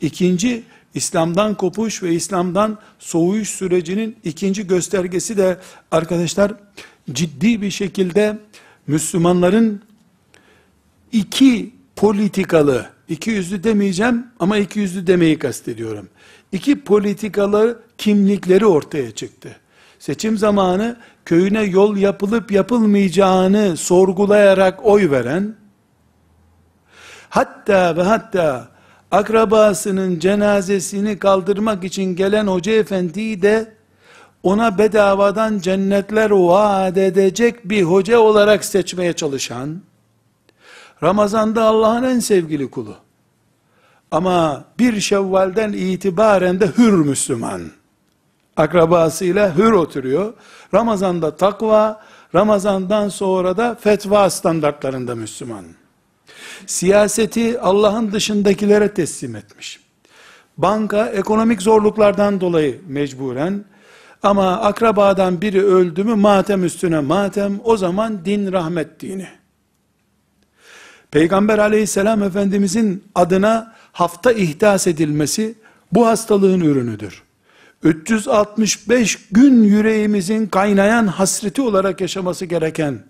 İkinci İslam'dan kopuş ve İslam'dan soğuyuş sürecinin ikinci göstergesi de arkadaşlar ciddi bir şekilde Müslümanların iki politikalı, iki yüzlü demeyeceğim ama iki yüzlü demeyi kastediyorum. İki politikalı kimlikleri ortaya çıktı. Seçim zamanı köyüne yol yapılıp yapılmayacağını sorgulayarak oy veren, hatta ve hatta akrabasının cenazesini kaldırmak için gelen hoca efendiyi de ona bedavadan cennetler vaat edecek bir hoca olarak seçmeye çalışan, Ramazan'da Allah'ın en sevgili kulu. Ama bir şevvalden itibaren de hür Müslüman. Akrabasıyla hür oturuyor. Ramazan'da takva, Ramazan'dan sonra da fetva standartlarında Müslüman. Siyaseti Allah'ın dışındakilere teslim etmiş. Banka ekonomik zorluklardan dolayı mecburen ama akrabadan biri öldü mü matem üstüne matem o zaman din rahmet dini. Peygamber aleyhisselam efendimizin adına hafta ihdas edilmesi bu hastalığın ürünüdür. 365 gün yüreğimizin kaynayan hasreti olarak yaşaması gereken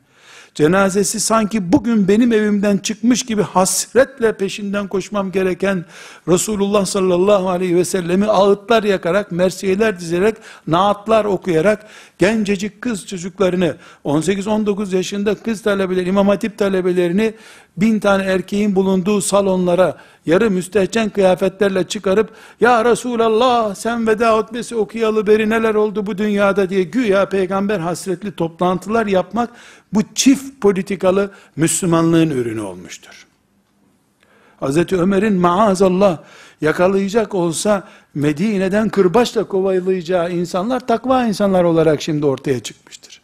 cenazesi sanki bugün benim evimden çıkmış gibi hasretle peşinden koşmam gereken Resulullah sallallahu aleyhi ve sellemi ağıtlar yakarak, mersiyeler dizerek, naatlar okuyarak gencecik kız çocuklarını 18-19 yaşında kız talebeleri, imam hatip talebelerini bin tane erkeğin bulunduğu salonlara yarı müstehcen kıyafetlerle çıkarıp ya Resulallah sen veda hutbesi okuyalı beri neler oldu bu dünyada diye güya peygamber hasretli toplantılar yapmak bu çift politikalı Müslümanlığın ürünü olmuştur. Hz. Ömer'in maazallah yakalayacak olsa Medine'den kırbaçla kovalayacağı insanlar takva insanlar olarak şimdi ortaya çıkmıştır.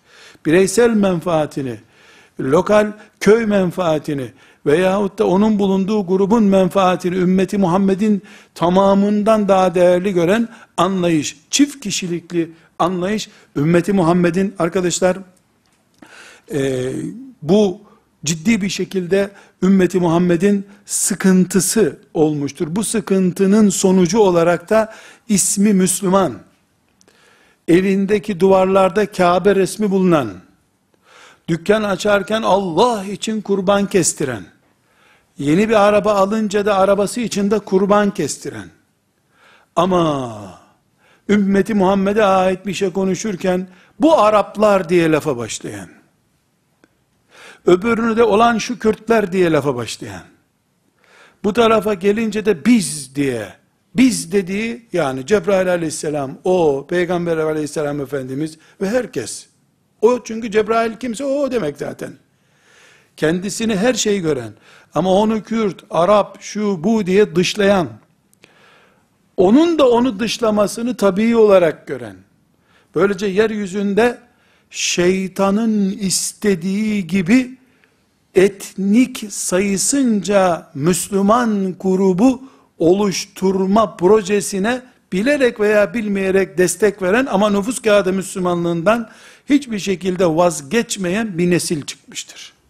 Bireysel menfaatini, lokal köy menfaatini veyahut da onun bulunduğu grubun menfaatini ümmeti Muhammed'in tamamından daha değerli gören anlayış, çift kişilikli anlayış ümmeti Muhammed'in arkadaşlar e, bu ciddi bir şekilde ümmeti Muhammed'in sıkıntısı olmuştur. Bu sıkıntının sonucu olarak da ismi Müslüman, evindeki duvarlarda Kabe resmi bulunan, dükkan açarken Allah için kurban kestiren, yeni bir araba alınca da arabası için de kurban kestiren, ama ümmeti Muhammed'e ait bir şey konuşurken, bu Araplar diye lafa başlayan, Öbürünü de olan şu Kürtler diye lafa başlayan. Bu tarafa gelince de biz diye. Biz dediği yani Cebrail aleyhisselam, o, Peygamber aleyhisselam efendimiz ve herkes. O çünkü Cebrail kimse o demek zaten. Kendisini her şeyi gören ama onu Kürt, Arap, şu bu diye dışlayan, onun da onu dışlamasını tabii olarak gören, böylece yeryüzünde şeytanın istediği gibi etnik sayısınca Müslüman grubu oluşturma projesine bilerek veya bilmeyerek destek veren ama nüfus kağıdı Müslümanlığından hiçbir şekilde vazgeçmeyen bir nesil çıkmıştır.